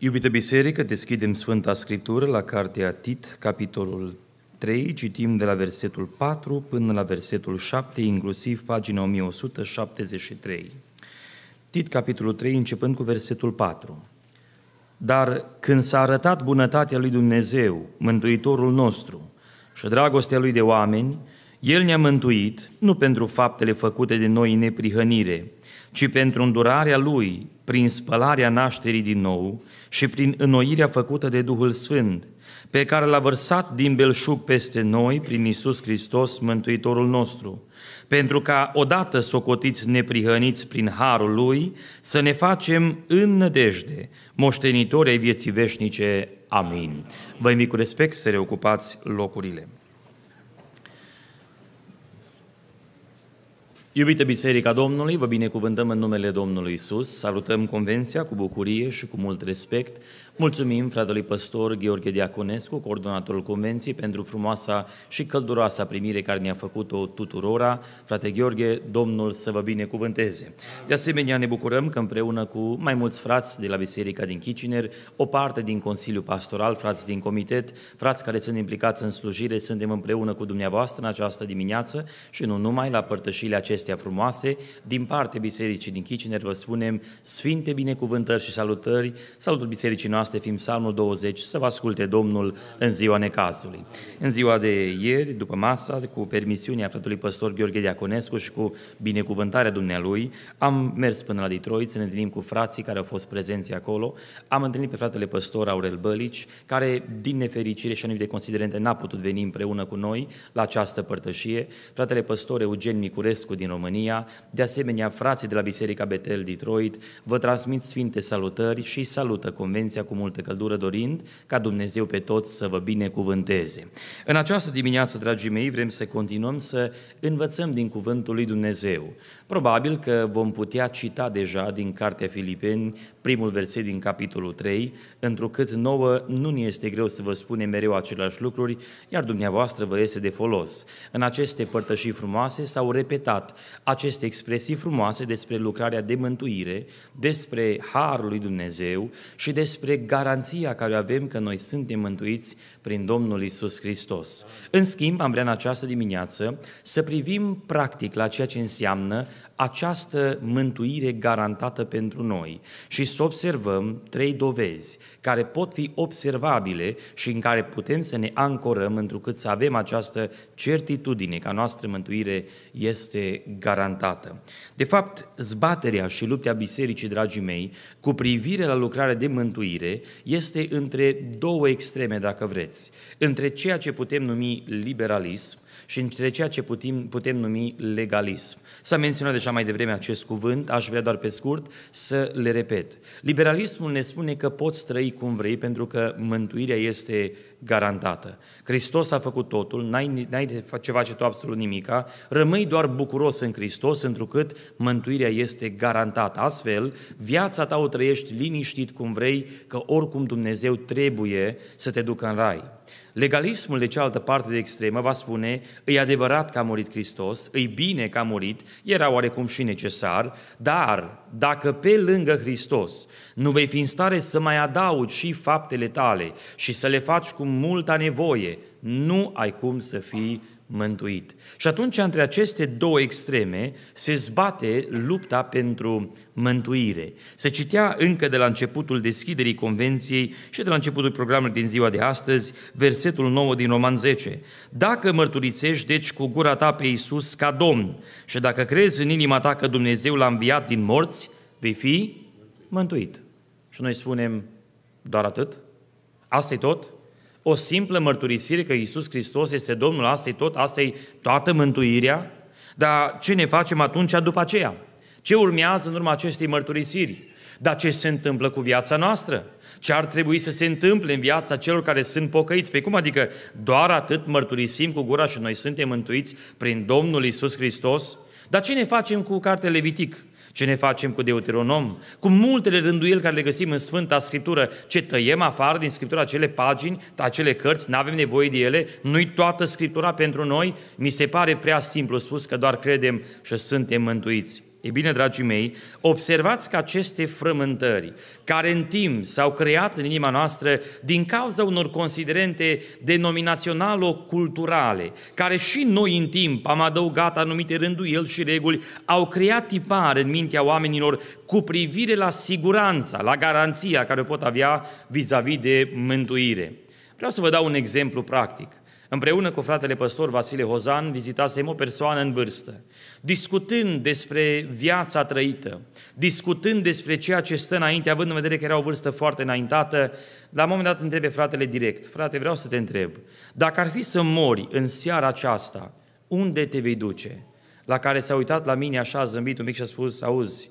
Iubită Biserică, deschidem Sfânta Scriptură la Cartea Tit, capitolul 3, citim de la versetul 4 până la versetul 7, inclusiv pagina 1173. Tit, capitolul 3, începând cu versetul 4. Dar când s-a arătat bunătatea lui Dumnezeu, Mântuitorul nostru, și dragostea lui de oameni, El ne-a mântuit, nu pentru faptele făcute de noi în neprihănire, ci pentru îndurarea Lui, prin spălarea nașterii din nou și prin înnoirea făcută de Duhul Sfânt, pe care l-a vărsat din belșug peste noi prin Isus Hristos, Mântuitorul nostru, pentru ca odată socotiți neprihăniți prin harul Lui, să ne facem în nădejde, moștenitori ai vieții veșnice. Amin. Vă invit cu respect să reocupați locurile. Iubită Biserica Domnului, vă binecuvântăm în numele Domnului Isus, salutăm convenția cu bucurie și cu mult respect, Mulțumim fratelui păstor Gheorghe Diaconescu, coordonatorul Convenției, pentru frumoasa și călduroasa primire care ne-a făcut-o tuturora. Frate Gheorghe, Domnul să vă binecuvânteze. De asemenea, ne bucurăm că împreună cu mai mulți frați de la Biserica din Chiciner, o parte din Consiliul Pastoral, frați din Comitet, frați care sunt implicați în slujire, suntem împreună cu dumneavoastră în această dimineață și nu numai la părtășile acestea frumoase. Din partea Bisericii din Chiciner vă spunem Sfinte binecuvântări și salutări, salutul Bisericii noastre noastre fiind psalmul 20, să vă asculte Domnul în ziua necazului. În ziua de ieri, după masa, cu permisiunea fratelui păstor Gheorghe Diaconescu și cu binecuvântarea dumnealui, am mers până la Detroit să ne întâlnim cu frații care au fost prezenți acolo. Am întâlnit pe fratele păstor Aurel Bălici, care, din nefericire și anumite considerente, n-a putut veni împreună cu noi la această părtășie. Fratele păstor Eugen Micurescu din România, de asemenea frații de la Biserica Betel Detroit, vă transmit sfinte salutări și salută Convenția cu multă căldură, dorind ca Dumnezeu pe toți să vă binecuvânteze. În această dimineață, dragii mei, vrem să continuăm să învățăm din cuvântul lui Dumnezeu. Probabil că vom putea cita deja din Cartea Filipeni primul verset din capitolul 3, întrucât nouă nu ne este greu să vă spunem mereu aceleași lucruri, iar dumneavoastră vă este de folos. În aceste părtășii frumoase s-au repetat aceste expresii frumoase despre lucrarea de mântuire, despre harul lui Dumnezeu și despre garanția care avem că noi suntem mântuiți prin Domnul Isus Hristos. În schimb, am vrea în această dimineață să privim practic la ceea ce înseamnă această mântuire garantată pentru noi și să observăm trei dovezi care pot fi observabile și în care putem să ne ancorăm întrucât să avem această certitudine că a noastră mântuire este garantată. De fapt, zbaterea și lupta bisericii, dragii mei, cu privire la lucrarea de mântuire este între două extreme, dacă vreți, între ceea ce putem numi liberalism și între ceea ce putem, putem numi legalism. S-a menționat deja mai devreme acest cuvânt, aș vrea doar pe scurt să le repet. Liberalismul ne spune că poți trăi cum vrei pentru că mântuirea este garantată. Hristos a făcut totul, n-ai, n-ai de ceva ce tu absolut nimica, rămâi doar bucuros în Hristos, întrucât mântuirea este garantată. Astfel, viața ta o trăiești liniștit cum vrei, că oricum Dumnezeu trebuie să te ducă în rai. Legalismul de cealaltă parte de extremă va spune, e adevărat că a murit Hristos, e bine că a murit, era oarecum și necesar, dar dacă pe lângă Hristos nu vei fi în stare să mai adaugi și faptele tale și să le faci cum multă nevoie, nu ai cum să fii mântuit. Și atunci, între aceste două extreme, se zbate lupta pentru mântuire. Se citea încă de la începutul deschiderii convenției și de la începutul programului din ziua de astăzi, versetul 9 din Roman 10. Dacă mărturisești, deci, cu gura ta pe Iisus ca Domn și dacă crezi în inima ta că Dumnezeu l-a înviat din morți, vei fi mântuit. Și noi spunem, doar atât? Asta e tot? o simplă mărturisire că Isus Hristos este Domnul, asta tot, asta toată mântuirea, dar ce ne facem atunci după aceea? Ce urmează în urma acestei mărturisiri? Dar ce se întâmplă cu viața noastră? Ce ar trebui să se întâmple în viața celor care sunt pocăiți? Pe păi cum adică doar atât mărturisim cu gura și noi suntem mântuiți prin Domnul Isus Hristos? Dar ce ne facem cu cartea Levitic? Ce ne facem cu Deuteronom? Cu multele rânduieli care le găsim în Sfânta Scriptură, ce tăiem afară din Scriptură acele pagini, acele cărți, nu avem nevoie de ele, nu-i toată Scriptura pentru noi, mi se pare prea simplu spus că doar credem și suntem mântuiți. E bine, dragii mei, observați că aceste frământări, care în timp s-au creat în inima noastră din cauza unor considerente denominațional culturale care și noi în timp am adăugat anumite rânduieli și reguli, au creat tipare în mintea oamenilor cu privire la siguranța, la garanția care o pot avea vis-a-vis de mântuire. Vreau să vă dau un exemplu practic. Împreună cu fratele păstor Vasile Hozan vizitasem o persoană în vârstă discutând despre viața trăită, discutând despre ceea ce stă înainte, având în vedere că era o vârstă foarte înaintată, la un moment dat întrebe fratele direct, frate, vreau să te întreb, dacă ar fi să mori în seara aceasta, unde te vei duce? La care s-a uitat la mine așa, a zâmbit un pic și a spus, auzi,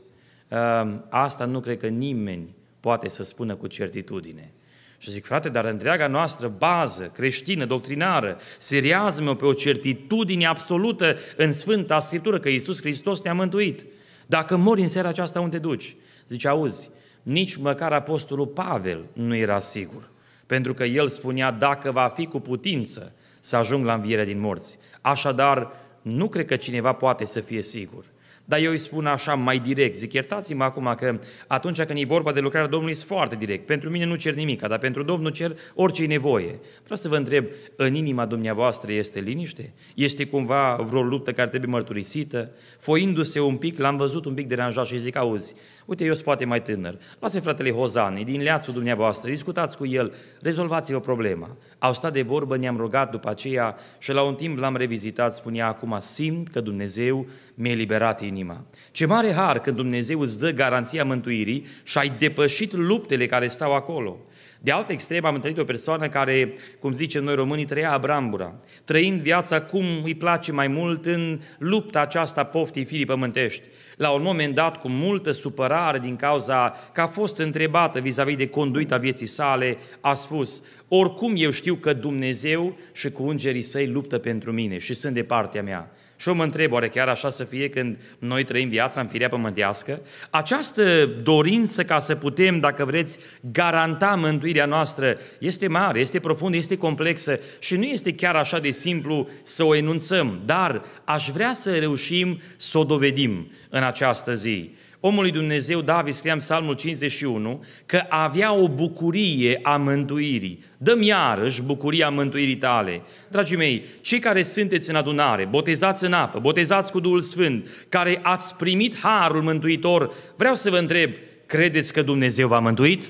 ă, asta nu cred că nimeni poate să spună cu certitudine. Și zic, frate, dar întreaga noastră bază creștină, doctrinară, se reazmă pe o certitudine absolută în Sfânta Scriptură că Iisus Hristos te-a mântuit. Dacă mori în seara aceasta, unde te duci? Zice, auzi, nici măcar apostolul Pavel nu era sigur, pentru că el spunea, dacă va fi cu putință să ajung la învierea din morți. Așadar, nu cred că cineva poate să fie sigur. Dar eu îi spun așa mai direct, zic, iertați-mă acum că atunci când e vorba de lucrarea Domnului, sunt foarte direct. Pentru mine nu cer nimic, dar pentru Domnul cer orice e nevoie. Vreau să vă întreb, în inima dumneavoastră este liniște? Este cumva vreo luptă care trebuie mărturisită? Foindu-se un pic, l-am văzut un pic deranjat și zic, auzi, Uite, eu sunt poate mai tânăr. Lasă fratele Hozani, din leațul dumneavoastră, discutați cu el, rezolvați-vă problema. Au stat de vorbă, ne-am rugat după aceea și la un timp l-am revizitat, spunea acum, simt că Dumnezeu mi-a eliberat inima. Ce mare har când Dumnezeu îți dă garanția mântuirii și ai depășit luptele care stau acolo. De altă extremă am întâlnit o persoană care, cum zicem noi românii, trăia abrambura, trăind viața cum îi place mai mult în lupta aceasta poftii firii pământești. La un moment dat, cu multă supărare din cauza că a fost întrebată vis-a-vis de conduita vieții sale, a spus, oricum eu știu că Dumnezeu și cu îngerii săi luptă pentru mine și sunt de partea mea. Și eu mă întreb, oare chiar așa să fie când noi trăim viața în firea pământească? Această dorință ca să putem, dacă vreți, garanta mântuirea noastră este mare, este profundă, este complexă și nu este chiar așa de simplu să o enunțăm, dar aș vrea să reușim să o dovedim în această zi omului Dumnezeu David scrie în Psalmul 51 că avea o bucurie a mântuirii. Dăm iarăși bucuria mântuirii tale. Dragii mei, cei care sunteți în adunare, botezați în apă, botezați cu Duhul Sfânt, care ați primit harul mântuitor, vreau să vă întreb, credeți că Dumnezeu v-a mântuit?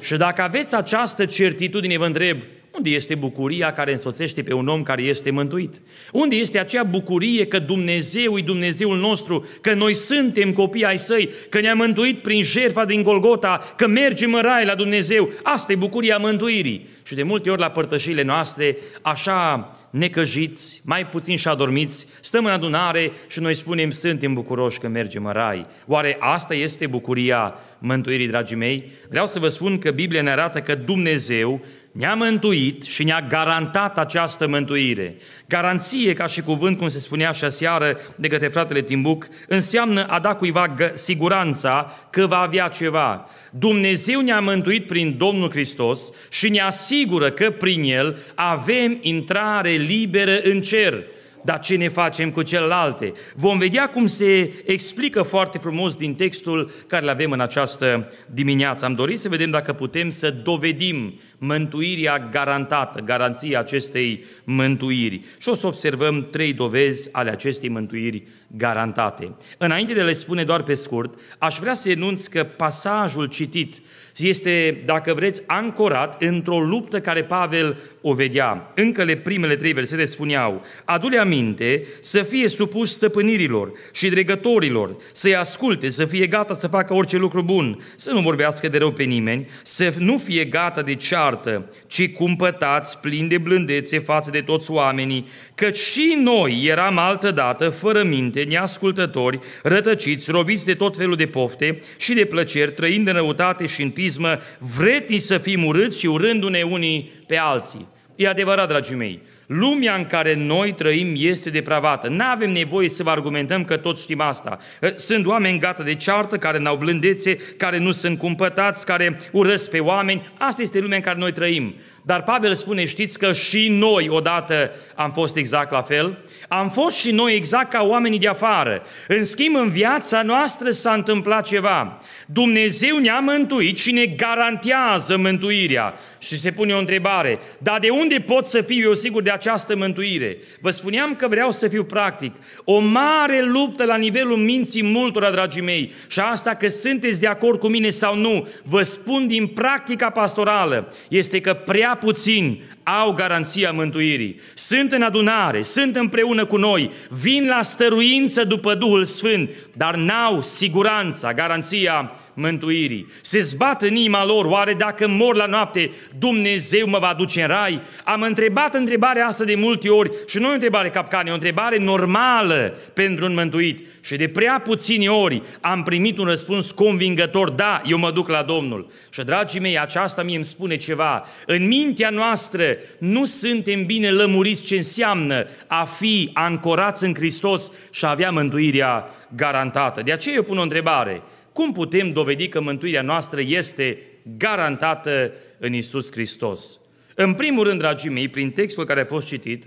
Și dacă aveți această certitudine, vă întreb, unde este bucuria care însoțește pe un om care este mântuit? Unde este acea bucurie că Dumnezeu e Dumnezeul nostru, că noi suntem copii ai Săi, că ne-a mântuit prin jertfa din Golgota, că mergem în rai la Dumnezeu? Asta e bucuria mântuirii. Și de multe ori la părtășile noastre, așa necăjiți, mai puțin și adormiți, stăm în adunare și noi spunem, suntem bucuroși că mergem în rai. Oare asta este bucuria mântuirii, dragii mei? Vreau să vă spun că Biblia ne arată că Dumnezeu ne-a mântuit și ne-a garantat această mântuire. Garanție, ca și cuvânt, cum se spunea și aseară de către fratele Timbuc, înseamnă a da cuiva siguranța că va avea ceva. Dumnezeu ne-a mântuit prin Domnul Hristos și ne asigură că prin El avem intrare liberă în cer dar ce ne facem cu celelalte? Vom vedea cum se explică foarte frumos din textul care îl avem în această dimineață. Am dorit să vedem dacă putem să dovedim mântuirea garantată, garanția acestei mântuiri. Și o să observăm trei dovezi ale acestei mântuiri garantate. Înainte de a le spune doar pe scurt, aș vrea să enunț că pasajul citit este, dacă vreți, ancorat într-o luptă care Pavel o vedea. Încă le primele trei versete spuneau, adu-le aminte să fie supus stăpânirilor și dregătorilor, să-i asculte, să fie gata să facă orice lucru bun, să nu vorbească de rău pe nimeni, să nu fie gata de ceartă, ci cumpătați, plin de blândețe față de toți oamenii, că și noi eram altădată fără minte, neascultători, rătăciți, robiți de tot felul de pofte și de plăceri, trăind în răutate și în pismă, vreti să fim urâți și urându-ne unii pe alții. E adevărat, dragii mei, lumea în care noi trăim este depravată. Nu avem nevoie să vă argumentăm că toți știm asta. Sunt oameni gata de ceartă, care n-au blândețe, care nu sunt cumpătați, care urăsc pe oameni. Asta este lumea în care noi trăim. Dar Pavel spune, știți că și noi odată am fost exact la fel? Am fost și noi exact ca oamenii de afară. În schimb, în viața noastră s-a întâmplat ceva. Dumnezeu ne-a mântuit și ne garantează mântuirea. Și se pune o întrebare, dar de unde pot să fiu eu sigur de această mântuire? Vă spuneam că vreau să fiu practic. O mare luptă la nivelul minții multora, dragii mei, și asta că sunteți de acord cu mine sau nu, vă spun din practica pastorală, este că prea puțin au garanția mântuirii. Sunt în adunare, sunt împreună împreună cu noi, vin la stăruință după Duhul Sfânt, dar n-au siguranța, garanția mântuirii. Se zbat în inima lor, oare dacă mor la noapte, Dumnezeu mă va duce în rai? Am întrebat întrebarea asta de multe ori și nu e o întrebare capcane, o întrebare normală pentru un mântuit. Și de prea puține ori am primit un răspuns convingător, da, eu mă duc la Domnul. Și dragii mei, aceasta mie îmi spune ceva. În mintea noastră nu suntem bine lămuriți ce înseamnă a fi ancorați în Hristos și a avea mântuirea garantată. De aceea eu pun o întrebare. Cum putem dovedi că mântuirea noastră este garantată în Isus Hristos? În primul rând, dragii mei, prin textul care a fost citit,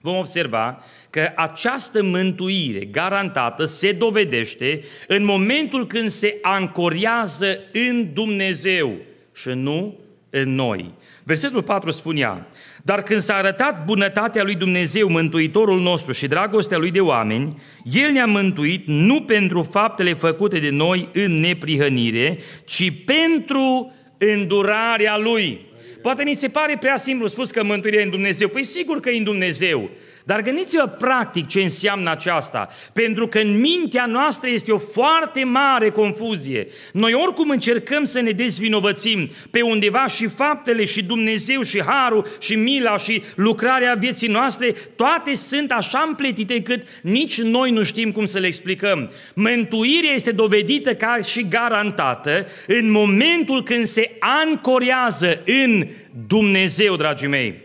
vom observa că această mântuire garantată se dovedește în momentul când se ancorează în Dumnezeu și nu în noi. Versetul 4 spunea, dar când s-a arătat bunătatea lui Dumnezeu, Mântuitorul nostru și dragostea lui de oameni, El ne-a mântuit nu pentru faptele făcute de noi în neprihănire, ci pentru îndurarea Lui. Poate ni se pare prea simplu spus că mântuirea e în Dumnezeu. Păi sigur că e în Dumnezeu. Dar gândiți-vă practic ce înseamnă aceasta, pentru că în mintea noastră este o foarte mare confuzie. Noi oricum încercăm să ne dezvinovățim pe undeva și faptele și Dumnezeu și Harul și mila și lucrarea vieții noastre, toate sunt așa împletite cât nici noi nu știm cum să le explicăm. Mântuirea este dovedită ca și garantată în momentul când se ancorează în Dumnezeu, dragii mei.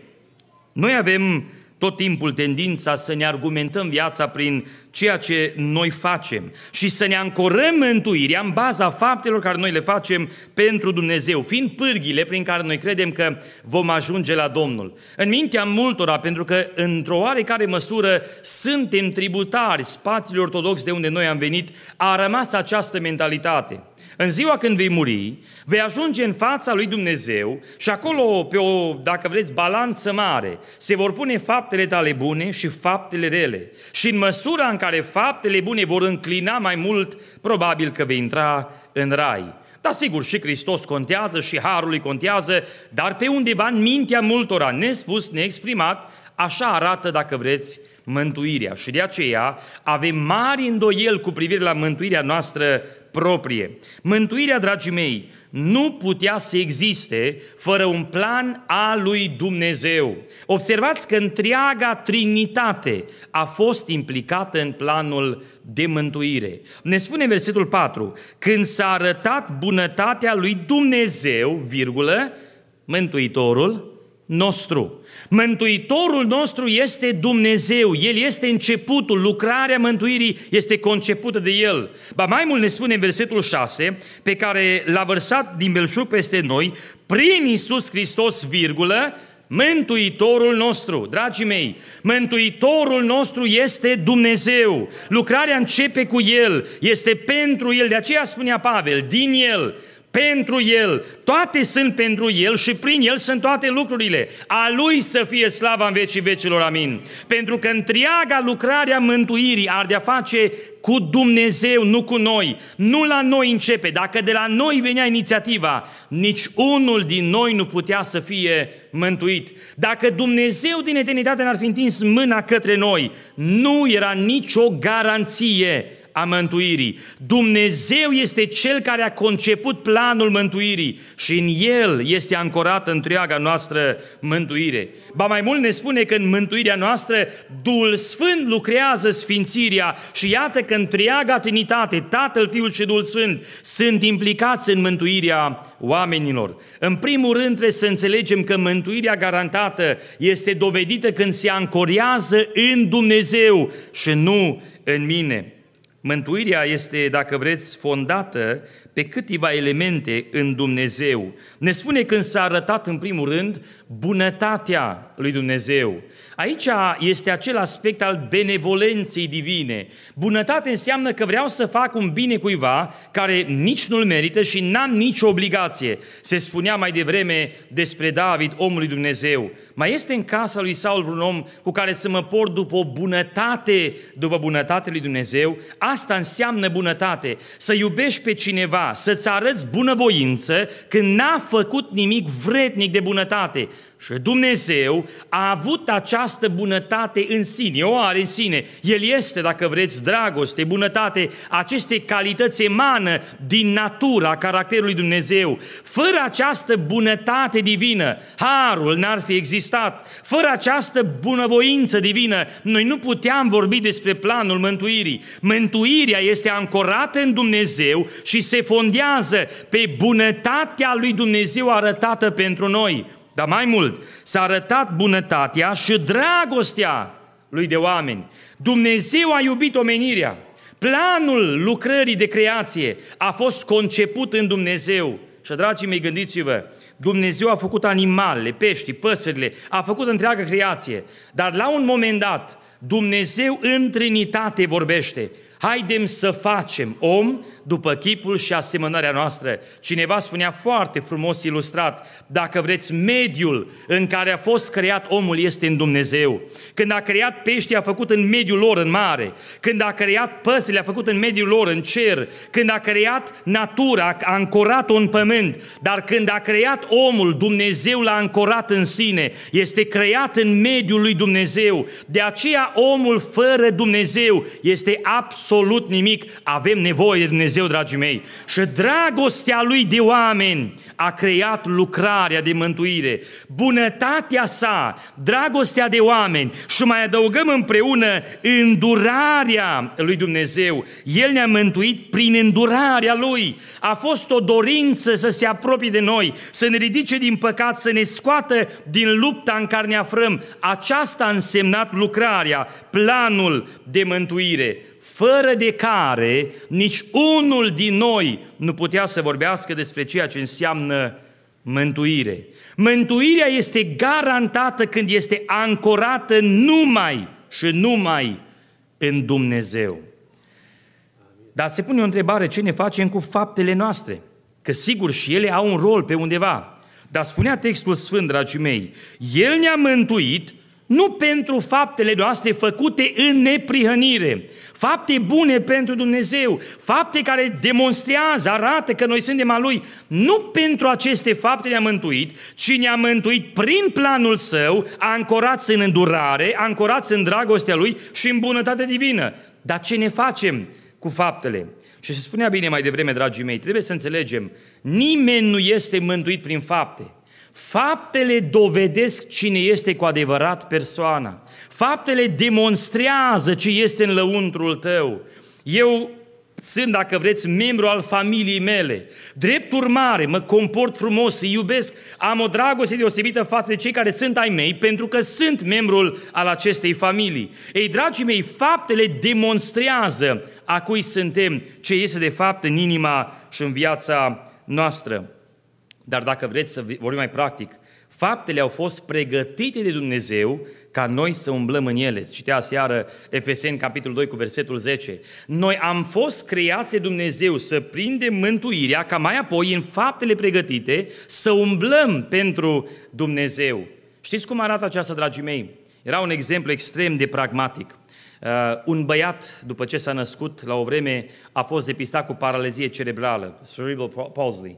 Noi avem tot timpul tendința să ne argumentăm viața prin ceea ce noi facem și să ne ancorăm mântuirea în baza faptelor care noi le facem pentru Dumnezeu, fiind pârghile prin care noi credem că vom ajunge la Domnul. În mintea multora, pentru că într-o oarecare măsură suntem tributari spațiului ortodox de unde noi am venit, a rămas această mentalitate – în ziua când vei muri, vei ajunge în fața lui Dumnezeu și acolo, pe o, dacă vreți, balanță mare, se vor pune faptele tale bune și faptele rele. Și în măsura în care faptele bune vor înclina mai mult, probabil că vei intra în rai. Da, sigur, și Hristos contează și Harul îi contează, dar pe undeva în mintea multora, nespus, neexprimat, așa arată, dacă vreți, mântuirea. Și de aceea avem mari îndoieli cu privire la mântuirea noastră proprie. Mântuirea, dragii mei, nu putea să existe fără un plan al lui Dumnezeu. Observați că întreaga Trinitate a fost implicată în planul de mântuire. Ne spune versetul 4, când s-a arătat bunătatea lui Dumnezeu, virgulă, Mântuitorul nostru. Mântuitorul nostru este Dumnezeu, El este începutul, lucrarea mântuirii este concepută de El. Ba mai mult ne spune în versetul 6, pe care l-a vărsat din belșug peste noi, prin Isus Hristos, virgulă, Mântuitorul nostru, dragii mei, Mântuitorul nostru este Dumnezeu. Lucrarea începe cu El, este pentru El, de aceea spunea Pavel, din El, pentru El, toate sunt pentru El și prin El sunt toate lucrurile. A Lui să fie slava în vecii vecilor, amin. Pentru că întreaga lucrare a mântuirii ar de-a face cu Dumnezeu, nu cu noi. Nu la noi începe. Dacă de la noi venea inițiativa, nici unul din noi nu putea să fie mântuit. Dacă Dumnezeu din eternitate n-ar fi întins mâna către noi, nu era nicio garanție a mântuirii. Dumnezeu este Cel care a conceput planul mântuirii și în El este ancorată întreaga noastră mântuire. Ba mai mult ne spune că în mântuirea noastră Duhul Sfânt lucrează sfințirea și iată că întreaga Trinitate, Tatăl, Fiul și Duhul Sfânt sunt implicați în mântuirea oamenilor. În primul rând trebuie să înțelegem că mântuirea garantată este dovedită când se ancorează în Dumnezeu și nu în mine. Mântuirea este, dacă vreți, fondată pe câteva elemente în Dumnezeu. Ne spune când s-a arătat în primul rând bunătatea lui Dumnezeu. Aici este acel aspect al benevolenței divine. Bunătate înseamnă că vreau să fac un bine cuiva care nici nu-l merită și n-am nicio obligație. Se spunea mai devreme despre David, omul lui Dumnezeu. Mai este în casa lui Saul vreun om cu care să mă port după o bunătate, după bunătatea lui Dumnezeu? Asta înseamnă bunătate. Să iubești pe cineva, să-ți arăți bunăvoință când n-a făcut nimic vrednic de bunătate. Și Dumnezeu a avut această bunătate în sine, o are în sine. El este, dacă vreți, dragoste, bunătate. Aceste calități emană din natura caracterului Dumnezeu. Fără această bunătate divină, harul n-ar fi existat. Fără această bunăvoință divină, noi nu puteam vorbi despre planul mântuirii. Mântuirea este ancorată în Dumnezeu și se fondează pe bunătatea lui Dumnezeu arătată pentru noi. Dar mai mult, s-a arătat bunătatea și dragostea lui de oameni. Dumnezeu a iubit omenirea. Planul lucrării de creație a fost conceput în Dumnezeu. Și, dragii mei, gândiți-vă, Dumnezeu a făcut animalele, pești, păsările, a făcut întreaga creație. Dar la un moment dat, Dumnezeu în Trinitate vorbește. Haidem să facem om după chipul și asemănarea noastră. Cineva spunea foarte frumos ilustrat, dacă vreți, mediul în care a fost creat omul este în Dumnezeu. Când a creat pești a făcut în mediul lor în mare. Când a creat păsările, a făcut în mediul lor în cer. Când a creat natura, a ancorat-o în pământ. Dar când a creat omul, Dumnezeu l-a ancorat în sine. Este creat în mediul lui Dumnezeu. De aceea omul fără Dumnezeu este absolut nimic. Avem nevoie de Dumnezeu Dumnezeu, dragii mei, și dragostea Lui de oameni a creat lucrarea de mântuire. Bunătatea sa, dragostea de oameni și mai adăugăm împreună îndurarea Lui Dumnezeu. El ne-a mântuit prin îndurarea Lui. A fost o dorință să se apropie de noi, să ne ridice din păcat, să ne scoată din lupta în care ne aflăm. Aceasta a însemnat lucrarea, planul de mântuire fără de care nici unul din noi nu putea să vorbească despre ceea ce înseamnă mântuire. Mântuirea este garantată când este ancorată numai și numai în Dumnezeu. Dar se pune o întrebare, ce ne facem cu faptele noastre? Că sigur și ele au un rol pe undeva. Dar spunea textul sfânt, dragii mei, El ne-a mântuit nu pentru faptele noastre făcute în neprihănire, fapte bune pentru Dumnezeu, fapte care demonstrează, arată că noi suntem a Lui. Nu pentru aceste fapte ne-a mântuit, ci ne-a mântuit prin planul Său, ancorați în îndurare, ancorați în dragostea Lui și în bunătate divină. Dar ce ne facem cu faptele? Și se spunea bine mai devreme, dragii mei, trebuie să înțelegem, nimeni nu este mântuit prin fapte. Faptele dovedesc cine este cu adevărat persoana. Faptele demonstrează ce este în lăuntrul tău. Eu sunt, dacă vreți, membru al familiei mele. Drept urmare, mă comport frumos, îi iubesc, am o dragoste deosebită față de cei care sunt ai mei, pentru că sunt membrul al acestei familii. Ei, dragii mei, faptele demonstrează a cui suntem, ce este de fapt în inima și în viața noastră. Dar dacă vreți să vorbim mai practic, faptele au fost pregătite de Dumnezeu ca noi să umblăm în ele. Citea seară Efeseni, capitolul 2, cu versetul 10. Noi am fost creați de Dumnezeu să prindem mântuirea, ca mai apoi, în faptele pregătite, să umblăm pentru Dumnezeu. Știți cum arată aceasta, dragii mei? Era un exemplu extrem de pragmatic. Uh, un băiat, după ce s-a născut, la o vreme a fost depistat cu paralizie cerebrală, cerebral palsy. Uh,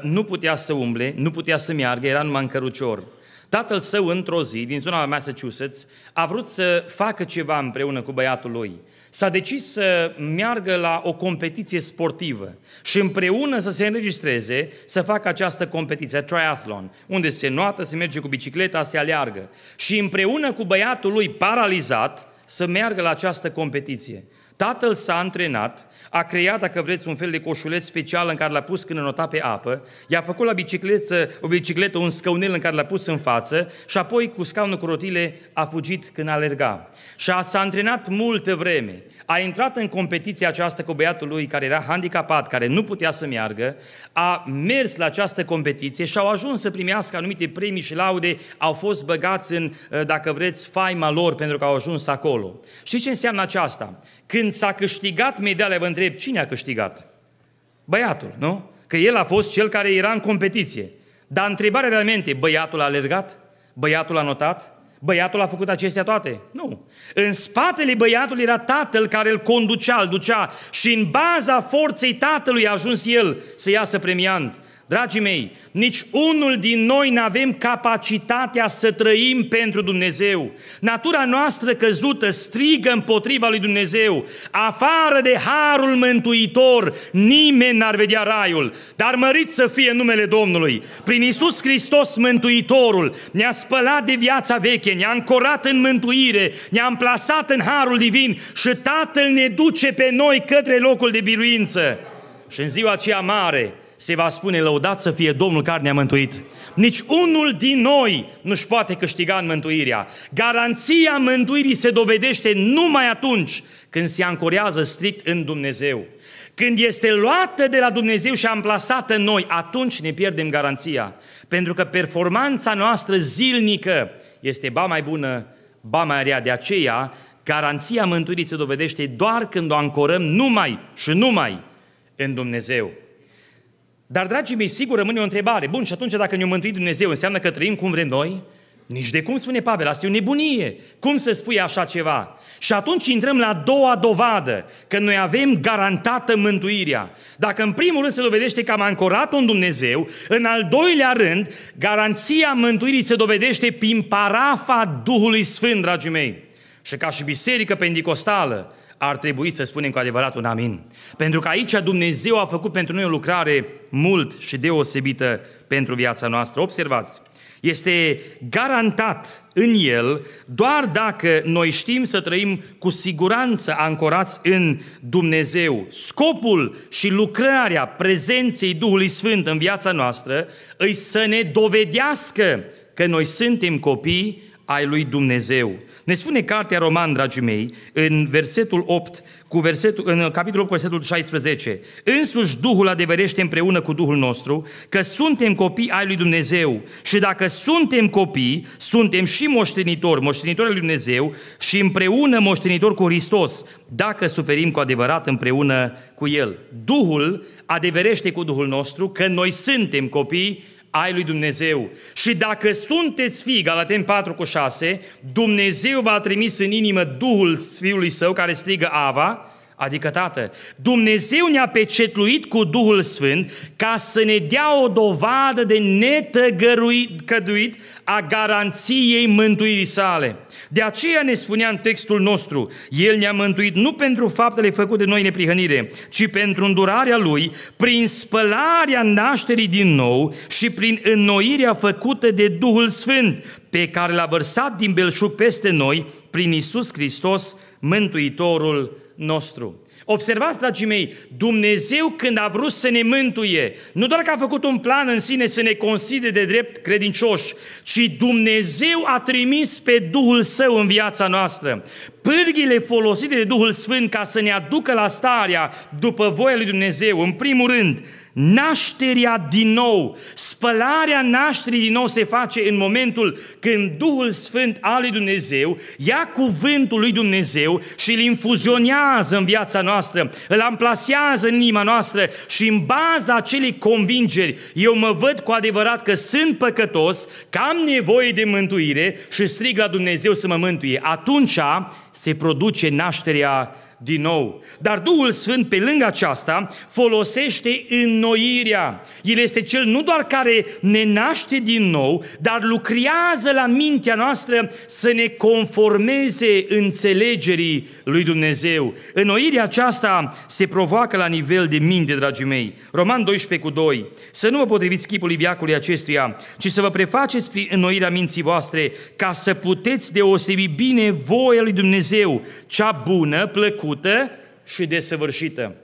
nu putea să umble, nu putea să meargă, era numai în cărucior. Tatăl său, într-o zi, din zona Massachusetts, a vrut să facă ceva împreună cu băiatul lui. S-a decis să meargă la o competiție sportivă și împreună să se înregistreze să facă această competiție, triathlon, unde se noată, se merge cu bicicleta, se aleargă. Și împreună cu băiatul lui paralizat, să meargă la această competiție. Tatăl s-a antrenat, a creat, dacă vreți, un fel de coșuleț special în care l-a pus când înota pe apă, i-a făcut la bicicletă, o bicicletă un scaunel în care l-a pus în față și apoi cu scaunul cu rotile a fugit când alerga. Și a, s-a antrenat multă vreme, a intrat în competiția aceasta cu băiatul lui care era handicapat, care nu putea să meargă, a mers la această competiție și au ajuns să primească anumite premii și laude, au fost băgați în, uh, dacă vreți, faima lor pentru că au ajuns acolo. Și ce înseamnă aceasta? Când s-a câștigat medalia, vă întreb, cine a câștigat? Băiatul, nu? Că el a fost cel care era în competiție. Dar întrebarea realmente, băiatul a alergat? Băiatul a notat? Băiatul a făcut acestea toate? Nu. În spatele băiatului era tatăl care îl conducea, îl ducea și în baza forței tatălui a ajuns el să iasă premiant. Dragii mei, nici unul din noi nu avem capacitatea să trăim pentru Dumnezeu. Natura noastră căzută strigă împotriva lui Dumnezeu. Afară de harul mântuitor, nimeni n-ar vedea raiul. Dar mărit să fie numele Domnului. Prin Isus Hristos Mântuitorul ne-a spălat de viața veche, ne-a ancorat în mântuire, ne-a amplasat în harul divin și Tatăl ne duce pe noi către locul de biruință. Și în ziua aceea mare, se va spune lăudat să fie Domnul care ne-a mântuit. Nici unul din noi nu-și poate câștiga în mântuirea. Garanția mântuirii se dovedește numai atunci când se ancorează strict în Dumnezeu. Când este luată de la Dumnezeu și amplasată în noi, atunci ne pierdem garanția. Pentru că performanța noastră zilnică este ba mai bună, ba mai rea. De aceea, garanția mântuirii se dovedește doar când o ancorăm numai și numai în Dumnezeu. Dar, dragii mei, sigur rămâne o întrebare. Bun, și atunci dacă ne-a mântuit Dumnezeu, înseamnă că trăim cum vrem noi? Nici de cum spune Pavel, asta e o nebunie. Cum să spui așa ceva? Și atunci intrăm la a doua dovadă, că noi avem garantată mântuirea. Dacă în primul rând se dovedește că am ancorat un Dumnezeu, în al doilea rând, garanția mântuirii se dovedește prin parafa Duhului Sfânt, dragii mei. Și ca și biserică pendicostală, ar trebui să spunem cu adevărat un amin. Pentru că aici Dumnezeu a făcut pentru noi o lucrare mult și deosebită pentru viața noastră. Observați, este garantat în el doar dacă noi știm să trăim cu siguranță ancorați în Dumnezeu. Scopul și lucrarea prezenței Duhului Sfânt în viața noastră îi să ne dovedească că noi suntem copii ai lui Dumnezeu. Ne spune cartea Roman, dragii mei, în versetul 8, cu versetul, în capitolul 8, cu versetul 16. Însuși Duhul adeverește împreună cu Duhul nostru că suntem copii ai lui Dumnezeu și dacă suntem copii, suntem și moștenitori, moștenitori al lui Dumnezeu și împreună moștenitori cu Hristos, dacă suferim cu adevărat împreună cu El. Duhul adeverește cu Duhul nostru că noi suntem copii ai lui Dumnezeu. Și dacă sunteți fii, Galaten 4 cu 6, Dumnezeu v-a trimis în inimă Duhul Fiului Său care strigă Ava, adică Tată. Dumnezeu ne-a pecetluit cu Duhul Sfânt ca să ne dea o dovadă de netăgăduit a garanției mântuirii sale. De aceea ne spunea în textul nostru, El ne-a mântuit nu pentru faptele făcute noi neprihănire, ci pentru îndurarea Lui, prin spălarea nașterii din nou și prin înnoirea făcută de Duhul Sfânt, pe care l-a vărsat din belșug peste noi, prin Isus Hristos, Mântuitorul nostru. Observați, dragii mei, Dumnezeu când a vrut să ne mântuie, nu doar că a făcut un plan în sine să ne considere de drept credincioși, ci Dumnezeu a trimis pe Duhul Său în viața noastră. Pârghile folosite de Duhul Sfânt ca să ne aducă la starea după voia lui Dumnezeu, în primul rând, nașterea din nou, spălarea nașterii din nou se face în momentul când Duhul Sfânt al lui Dumnezeu ia cuvântul lui Dumnezeu și îl infuzionează în viața noastră, îl amplasează în inima noastră și în baza acelei convingeri eu mă văd cu adevărat că sunt păcătos, că am nevoie de mântuire și strig la Dumnezeu să mă mântuie. Atunci se produce nașterea din nou. Dar Duhul Sfânt, pe lângă aceasta, folosește înnoirea. El este cel nu doar care ne naște din nou, dar lucrează la mintea noastră să ne conformeze înțelegerii lui Dumnezeu. Înnoirea aceasta se provoacă la nivel de minte, dragii mei. Roman 12 cu 2. Să nu vă potriviți chipului viacului acestuia, ci să vă prefaceți prin înnoirea minții voastre, ca să puteți deosebi bine voia lui Dumnezeu, cea bună, plăcută făcută și desăvârșită,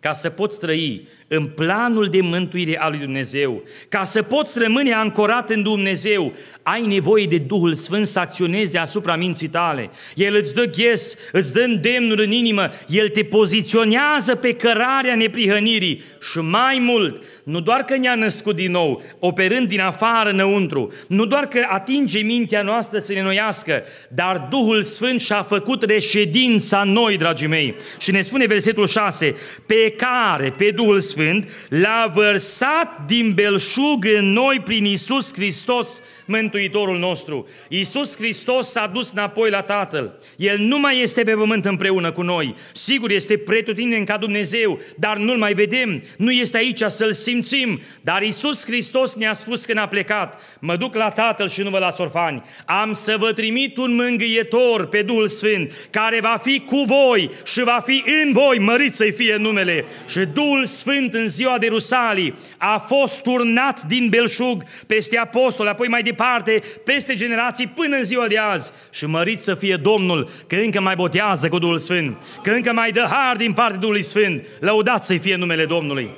ca să poți trăi în planul de mântuire al lui Dumnezeu. Ca să poți rămâne ancorat în Dumnezeu, ai nevoie de Duhul Sfânt să acționeze asupra minții tale. El îți dă ghes, îți dă îndemnuri în inimă, El te poziționează pe cărarea neprihănirii și mai mult, nu doar că ne-a născut din nou, operând din afară înăuntru, nu doar că atinge mintea noastră să ne noiască, dar Duhul Sfânt și-a făcut reședința noi, dragii mei. Și ne spune versetul 6, pe care, pe Duhul Sfânt, Sfânt, l-a vărsat din belșug în noi prin Isus Hristos, Mântuitorul nostru. Iisus Hristos s-a dus înapoi la Tatăl. El nu mai este pe pământ împreună cu noi. Sigur, este pretutindeni ca Dumnezeu, dar nu-L mai vedem. Nu este aici să-L simțim. Dar Iisus Hristos ne-a spus când a plecat, mă duc la Tatăl și nu vă las orfani. Am să vă trimit un mângâietor pe Duhul Sfânt, care va fi cu voi și va fi în voi, mărit să-i fie numele. Și Duhul Sfânt în ziua de Rusalii a fost turnat din belșug peste apostol, apoi mai departe departe, peste generații, până în ziua de azi. Și măriți să fie Domnul, că încă mai botează cu Duhul Sfânt, că încă mai dă har din partea Duhului Sfânt. Lăudați să-i fie numele Domnului.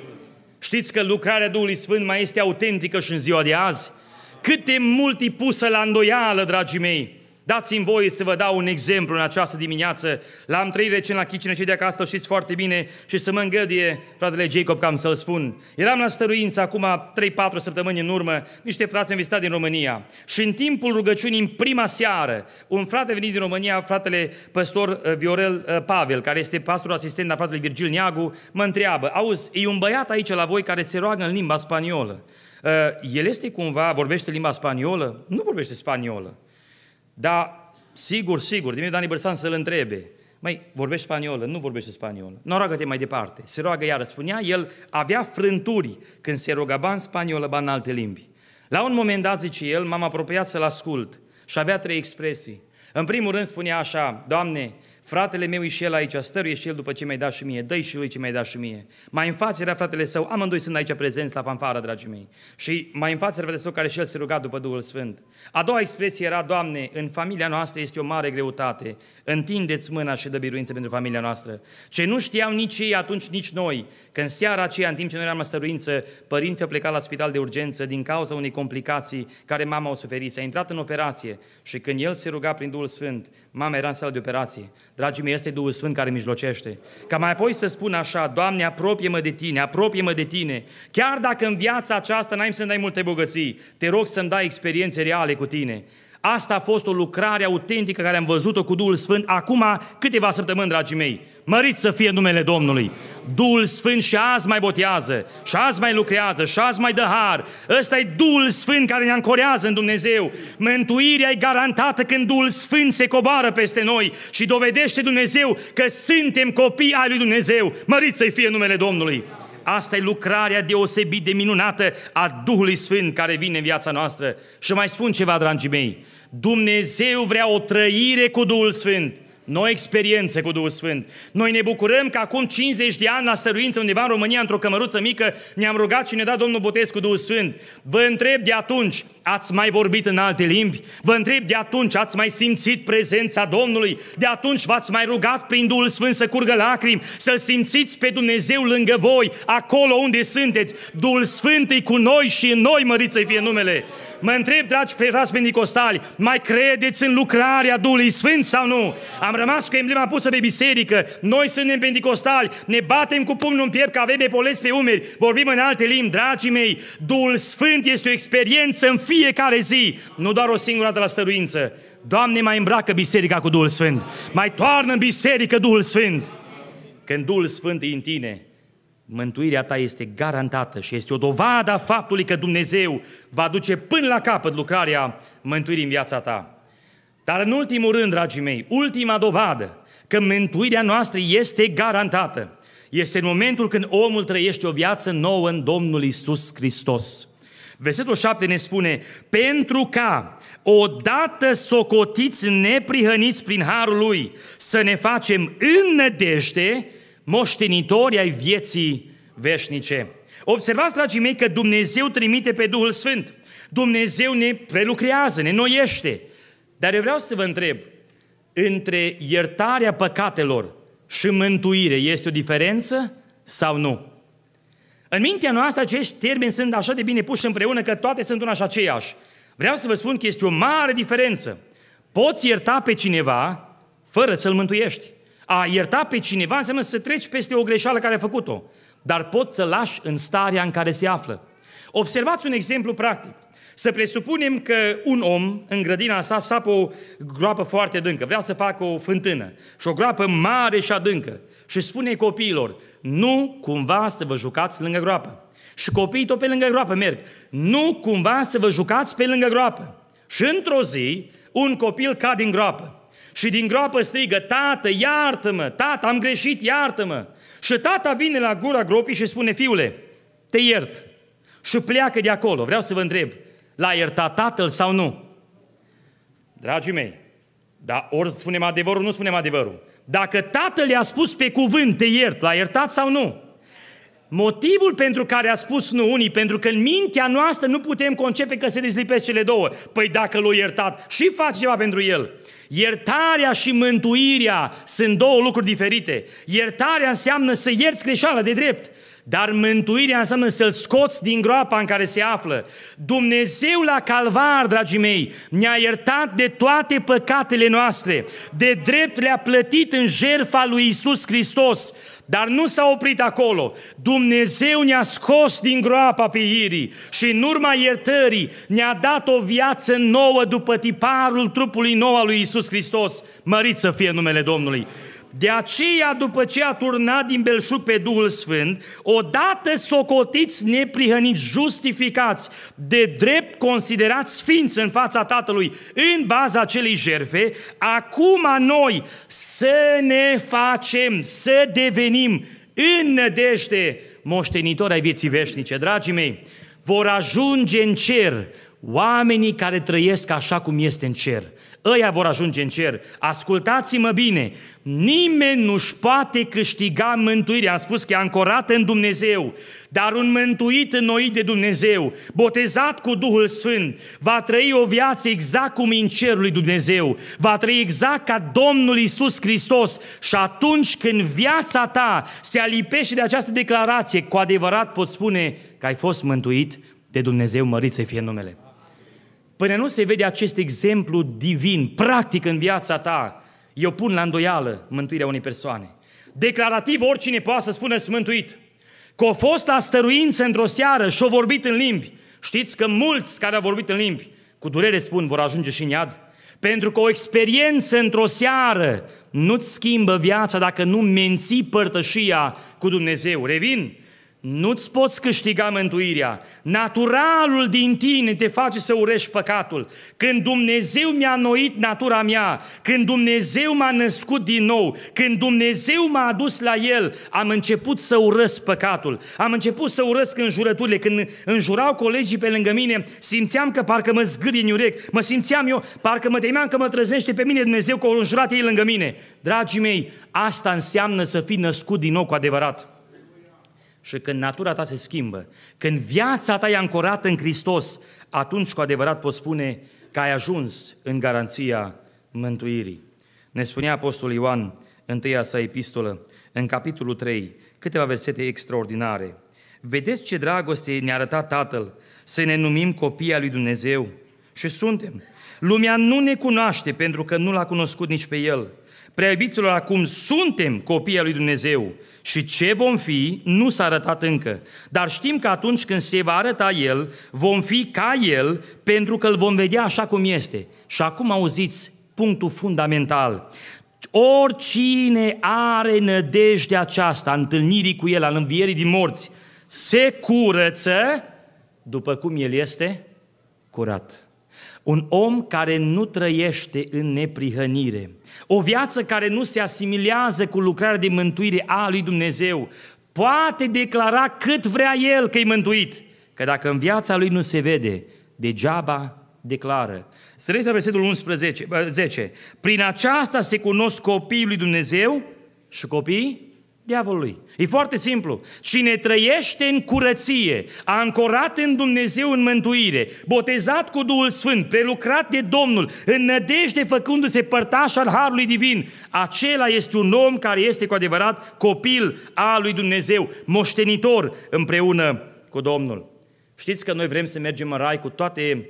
Știți că lucrarea Duhului Sfânt mai este autentică și în ziua de azi? Cât de mult e pusă la îndoială, dragii mei! Dați-mi voie să vă dau un exemplu în această dimineață. L-am trăit recent la Chicine, cei de acasă știți foarte bine și să mă îngădie, fratele Jacob cam să-l spun. Eram la stăruință acum 3-4 săptămâni în urmă, niște frați am vizitat din România și în timpul rugăciunii în prima seară, un frate venit din România, fratele păstor uh, Viorel uh, Pavel, care este pastorul asistent al fratele Virgil Neagu, mă întreabă, auzi, e un băiat aici la voi care se roagă în limba spaniolă. Uh, El este cumva, vorbește limba spaniolă? Nu vorbește spaniolă. Dar, sigur, sigur, din Dani Bărsan să-l întrebe. Mai vorbești spaniolă? Nu vorbește spaniolă. Nu roagă-te mai departe. Se roagă iară. Spunea, el avea frânturi când se roga ban spaniolă, ban alte limbi. La un moment dat, zice el, m-am apropiat să-l ascult și avea trei expresii. În primul rând spunea așa, Doamne, Fratele meu e și el aici, stăruie și el după ce mi-ai dat și mie, dă și lui ce mi-ai dat și mie. Mai în față era fratele său, amândoi sunt aici prezenți la fanfară, dragii mei. Și mai în față era fratele său care și el se ruga după Duhul Sfânt. A doua expresie era, Doamne, în familia noastră este o mare greutate. Întindeți mâna și dă biruință pentru familia noastră. Ce nu știau nici ei atunci, nici noi, că în seara aceea, în timp ce noi eram la stăruință, părinții au plecat la spital de urgență din cauza unei complicații care mama o suferit. S-a intrat în operație și când el se ruga prin Duhul Sfânt, mama era în sala de operație. Dragii mei, este Duhul Sfânt care mijlocește. Ca mai apoi să spun așa, Doamne, apropie-mă de Tine, apropie-mă de Tine. Chiar dacă în viața aceasta n-ai să-mi dai multe bogății, te rog să-mi dai experiențe reale cu Tine. Asta a fost o lucrare autentică care am văzut-o cu Duhul Sfânt acum câteva săptămâni, dragii mei. Măriți să fie numele Domnului. Duhul Sfânt și azi mai botează, și azi mai lucrează, și azi mai dă har. Ăsta e Duhul Sfânt care ne ancorează în Dumnezeu. Mântuirea e garantată când Duhul Sfânt se coboară peste noi și dovedește Dumnezeu că suntem copii ai lui Dumnezeu. Măriți să fie numele Domnului. Asta e lucrarea deosebit de minunată a Duhului Sfânt care vine în viața noastră. Și mai spun ceva, dragii mei. Dumnezeu vrea o trăire cu Duhul Sfânt. Noi experiențe cu Duhul Sfânt. Noi ne bucurăm că acum 50 de ani la stăruință undeva în România, într-o cămăruță mică, ne-am rugat și ne-a dat Domnul Botez cu Duhul Sfânt. Vă întreb de atunci, ați mai vorbit în alte limbi? Vă întreb, de atunci ați mai simțit prezența Domnului? De atunci v-ați mai rugat prin Duhul Sfânt să curgă lacrimi, să-L simțiți pe Dumnezeu lângă voi, acolo unde sunteți? Duhul Sfânt e cu noi și în noi, măriți să fie numele. Mă întreb, dragi prejați pentecostali, mai credeți în lucrarea Duhului Sfânt sau nu? Am rămas cu emblema pusă pe biserică. Noi suntem pentecostali, ne batem cu pumnul în piept că avem epoleți pe umeri, vorbim în alte limbi, dragii mei. Duhul Sfânt este o experiență în fiecare zi, nu doar o singură dată la stăruință. Doamne, mai îmbracă biserica cu Duhul Sfânt. Mai toarnă în biserică Duhul Sfânt. Când Duhul Sfânt e în tine, mântuirea ta este garantată și este o dovadă a faptului că Dumnezeu va duce până la capăt lucrarea mântuirii în viața ta. Dar în ultimul rând, dragii mei, ultima dovadă că mântuirea noastră este garantată este în momentul când omul trăiește o viață nouă în Domnul Isus Hristos. Versetul 7 ne spune, pentru ca odată socotiți neprihăniți prin harul lui să ne facem în nădejde moștenitori ai vieții veșnice. Observați, dragii mei, că Dumnezeu trimite pe Duhul Sfânt. Dumnezeu ne prelucrează, ne noiește. Dar eu vreau să vă întreb, între iertarea păcatelor și mântuire este o diferență sau nu? În mintea noastră acești termeni sunt așa de bine puși împreună că toate sunt una și aceeași. Vreau să vă spun că este o mare diferență. Poți ierta pe cineva fără să-l mântuiești. A ierta pe cineva înseamnă să treci peste o greșeală care a făcut-o, dar poți să lași în starea în care se află. Observați un exemplu practic. Să presupunem că un om în grădina sa sapă o groapă foarte adâncă, vrea să facă o fântână și o groapă mare și adâncă și spune copiilor, nu cumva să vă jucați lângă groapă. Și copiii tot pe lângă groapă merg. Nu cumva să vă jucați pe lângă groapă. Și într-o zi, un copil cade din groapă. Și din groapă strigă, tată, iartă-mă, tată, am greșit, iartă-mă. Și tata vine la gura gropii și spune, fiule, te iert. Și pleacă de acolo. Vreau să vă întreb, l-a iertat tatăl sau nu? Dragii mei, dar ori spunem adevărul, nu spunem adevărul. Dacă tatăl i-a spus pe cuvânt, te iert, l-a iertat sau nu? Motivul pentru care a spus nu unii, pentru că în mintea noastră nu putem concepe că se dezlipesc cele două. Păi dacă l-a iertat, și face ceva pentru el. Iertarea și mântuirea sunt două lucruri diferite. Iertarea înseamnă să ierți greșeala de drept. Dar mântuirea înseamnă să-l scoți din groapa în care se află. Dumnezeu la calvar, dragii mei, ne-a iertat de toate păcatele noastre. De drept le-a plătit în jertfa lui Isus Hristos. Dar nu s-a oprit acolo. Dumnezeu ne-a scos din groapa irii și în urma iertării ne-a dat o viață nouă după tiparul trupului nou al lui Isus Hristos. Mărit să fie numele Domnului! De aceea, după ce a turnat din belșug pe Duhul Sfânt, odată socotiți neprihăniți, justificați, de drept considerați sfinți în fața Tatălui, în baza acelei jerfe, acum noi să ne facem, să devenim în nădejde moștenitori ai vieții veșnice. Dragii mei, vor ajunge în cer oamenii care trăiesc așa cum este în cer – ăia vor ajunge în cer. Ascultați-mă bine, nimeni nu-și poate câștiga mântuirea. Am spus că e ancorată în Dumnezeu, dar un mântuit înnoit de Dumnezeu, botezat cu Duhul Sfânt, va trăi o viață exact cum e în cerul lui Dumnezeu, va trăi exact ca Domnul Isus Hristos și atunci când viața ta se alipește de această declarație, cu adevărat poți spune că ai fost mântuit de Dumnezeu, mărit să fie numele. Până nu se vede acest exemplu divin, practic în viața ta, eu pun la îndoială mântuirea unei persoane. Declarativ, oricine poate să spună smântuit. Că a fost la stăruință într-o seară și-a vorbit în limbi. Știți că mulți care au vorbit în limbi, cu durere spun, vor ajunge și în iad. Pentru că o experiență într-o seară nu-ți schimbă viața dacă nu menții părtășia cu Dumnezeu. Revin, nu-ți poți câștiga mântuirea. Naturalul din tine te face să urești păcatul. Când Dumnezeu mi-a noit natura mea, când Dumnezeu m-a născut din nou, când Dumnezeu m-a adus la El, am început să urăsc păcatul. Am început să urăsc jurăturile, Când înjurau colegii pe lângă mine, simțeam că parcă mă zgârie în urec. Mă simțeam eu, parcă mă temeam că mă trăznește pe mine Dumnezeu că o înjurat ei lângă mine. Dragii mei, asta înseamnă să fii născut din nou cu adevărat și când natura ta se schimbă, când viața ta e ancorată în Hristos, atunci cu adevărat poți spune că ai ajuns în garanția mântuirii. Ne spunea Apostolul Ioan, întâia sa epistolă, în capitolul 3, câteva versete extraordinare. Vedeți ce dragoste ne-a arătat Tatăl să ne numim copii al lui Dumnezeu? Și suntem. Lumea nu ne cunoaște pentru că nu l-a cunoscut nici pe El – Prea iubiților, acum suntem copii al lui Dumnezeu și ce vom fi nu s-a arătat încă. Dar știm că atunci când se va arăta El, vom fi ca El pentru că îl vom vedea așa cum este. Și acum auziți punctul fundamental. Oricine are nădejdea aceasta, a întâlnirii cu El, al învierii din morți, se curăță după cum El este curat. Un om care nu trăiește în neprihănire – o viață care nu se asimilează cu lucrarea de mântuire a lui Dumnezeu poate declara cât vrea el că e mântuit. Că dacă în viața lui nu se vede, degeaba declară. Să la versetul 11, 10. Prin aceasta se cunosc copiii lui Dumnezeu și copiii diavolului. E foarte simplu. Cine trăiește în curăție, ancorat în Dumnezeu în mântuire, botezat cu Duhul Sfânt, prelucrat de Domnul, în nădejde făcându-se părtaș al Harului Divin, acela este un om care este cu adevărat copil al lui Dumnezeu, moștenitor împreună cu Domnul. Știți că noi vrem să mergem în rai cu toate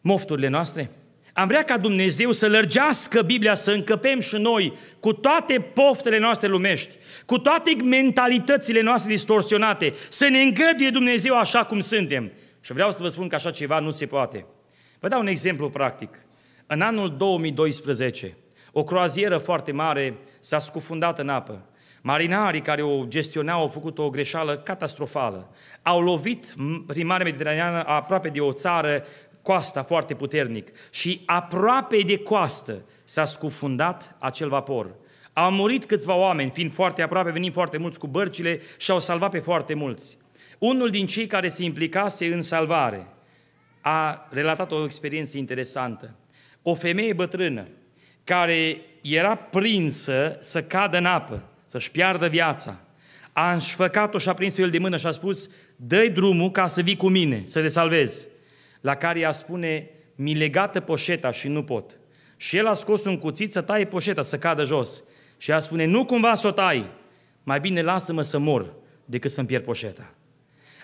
mofturile noastre? Am vrea ca Dumnezeu să lărgească Biblia, să încăpem și noi cu toate poftele noastre lumești, cu toate mentalitățile noastre distorsionate, să ne îngăduie Dumnezeu așa cum suntem. Și vreau să vă spun că așa ceva nu se poate. Vă dau un exemplu practic. În anul 2012, o croazieră foarte mare s-a scufundat în apă. Marinarii care o gestionau au făcut o greșeală catastrofală. Au lovit prin Marea Mediteraneană aproape de o țară coasta foarte puternic și aproape de coastă s-a scufundat acel vapor. Au murit câțiva oameni, fiind foarte aproape, venind foarte mulți cu bărcile și au salvat pe foarte mulți. Unul din cei care se implicase în salvare a relatat o experiență interesantă. O femeie bătrână care era prinsă să cadă în apă, să-și piardă viața, a înșfăcat-o și a prins-o el de mână și a spus, dă drumul ca să vii cu mine, să te salvezi la care ea spune, mi legată poșeta și nu pot. Și el a scos un cuțit să taie poșeta, să cadă jos. Și ea spune, nu cumva să o tai, mai bine lasă-mă să mor decât să-mi pierd poșeta.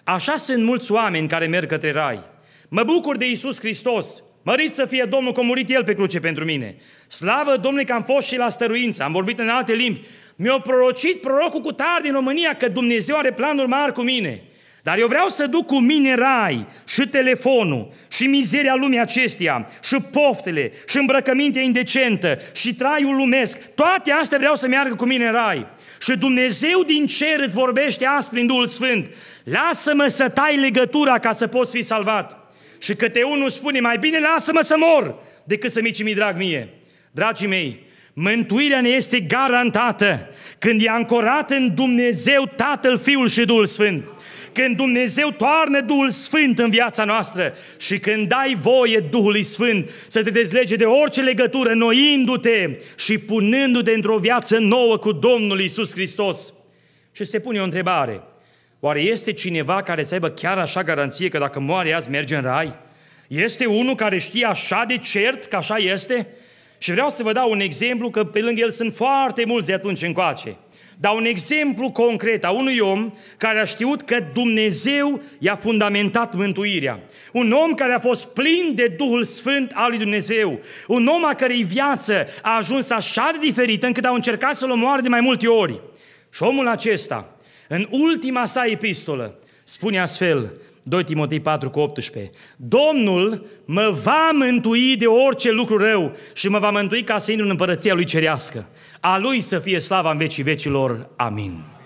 Așa sunt mulți oameni care merg către rai. Mă bucur de Isus Hristos, Mărit să fie Domnul că a murit El pe cruce pentru mine. Slavă Domnului că am fost și la stăruință, am vorbit în alte limbi. Mi-a prorocit prorocul cu tar din România că Dumnezeu are planuri mari cu mine. Dar eu vreau să duc cu mine rai și telefonul și mizeria lumii acesteia și poftele și îmbrăcămintea indecentă și traiul lumesc. Toate astea vreau să meargă cu mine rai. Și Dumnezeu din cer îți vorbește azi prin Duhul Sfânt. Lasă-mă să tai legătura ca să poți fi salvat. Și câte unul spune, mai bine lasă-mă să mor decât să mici mi drag mie. Dragii mei, mântuirea ne este garantată când e ancorat în Dumnezeu Tatăl, Fiul și Duhul Sfânt când Dumnezeu toarnă Duhul Sfânt în viața noastră și când dai voie Duhului Sfânt să te dezlege de orice legătură, noindu te și punându-te într-o viață nouă cu Domnul Isus Hristos. Și se pune o întrebare. Oare este cineva care să aibă chiar așa garanție că dacă moare azi merge în rai? Este unul care știe așa de cert că așa este? Și vreau să vă dau un exemplu că pe lângă el sunt foarte mulți de atunci încoace. Dar un exemplu concret a unui om care a știut că Dumnezeu i-a fundamentat mântuirea. Un om care a fost plin de Duhul Sfânt al lui Dumnezeu. Un om a cărei viață a ajuns așa de diferită încât au încercat să-l omoare de mai multe ori. Și omul acesta, în ultima sa epistolă, spune astfel, 2 Timotei 4 cu 18. Domnul mă va mântui de orice lucru rău și mă va mântui ca să intru în împărăția lui cerească. A Lui să fie slava în vecii vecilor. Amin.